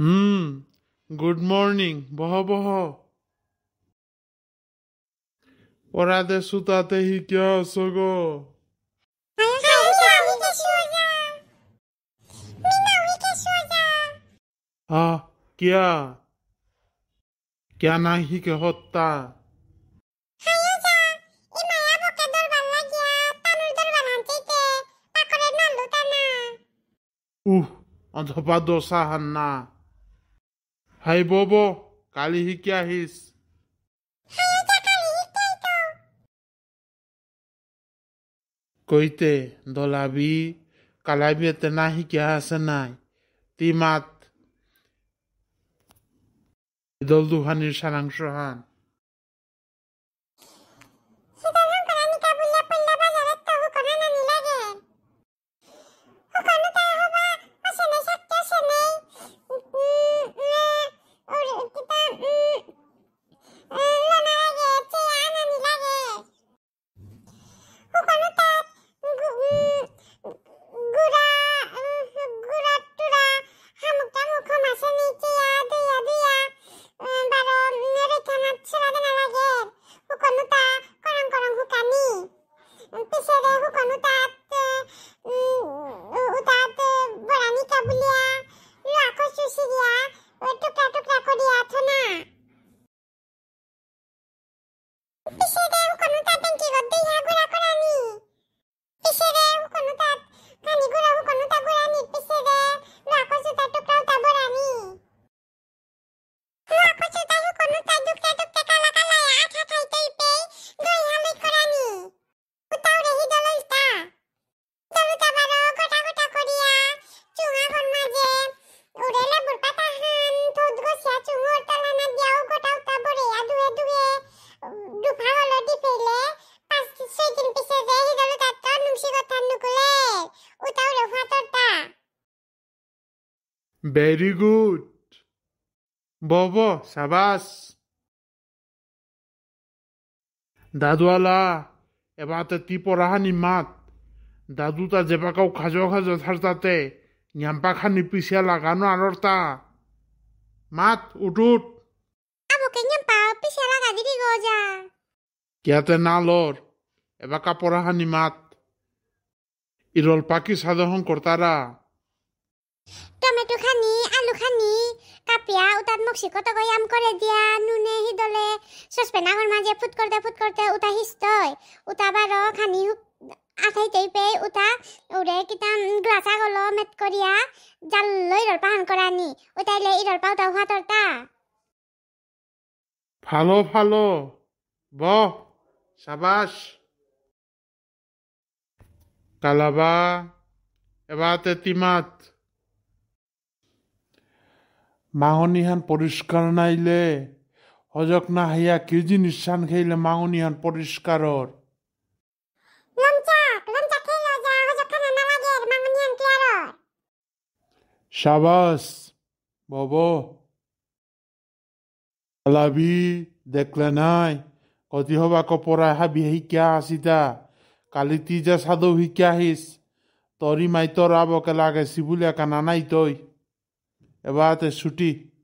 হুম good morning বহ বহ পরাতে সুতাতে হি কে আছো গো হা কিয়া না নাহি কে হত্যা উহ অধপা দোষা হান্না হাই বব কালি শিকি আহিস কইতে দলাবি কালাবি এতে না শিকা আছে নাই তি মাত দলদুহানির সারাংশ হান पिशेरे हुकन उतात तो, उतात तो बडानी कबुल्या लाखो सुशिरिया ভেরি গুড বব সাবাস দাদুয়ালা এবাতে তি পরাহানি মাত দাদু তা জেপাকাও খাজো খাজো থারতাতে ন্যাম্পা খানি পিছিয়া লাগানো তা মাত উঠুট কিয়াতে না লর এবাকা পরাহানি মাত ইরল পাকি সাধহং কর্তারা টমেটো খানি আলু খানি কাপিয়া উতাত মুখসি কত আম করে দিয়া নুনে হিদলে সসপেন আগর মাঝে ফুট করতে ফুট করতে উতা হিস্তই উতা বার খানি আঠাইতেই পেয়ে উতা উড়ে কিতাম গ্লাসা গলো মেট করিয়া জাল লই রল পাহান করানি উতাইলে ইরল পাউতা হাতর তা ভালো ভালো ব সাবাস কালাবা এবার তেতিমাত মাহনিহান পরিষ্কার নাইলে অজক না হাইয়া কি জিনিস সান খাইলে মাহনিহান পরিষ্কার সাবাস বব লাভি দেখলে নাই কতি হবা কপরা হাবি শিকা আসিতা কালি তি যে সাধু শিকা আহিস তরি মাই আবকে লাগে সিবুলিয়া কানা নাই তই Een wat een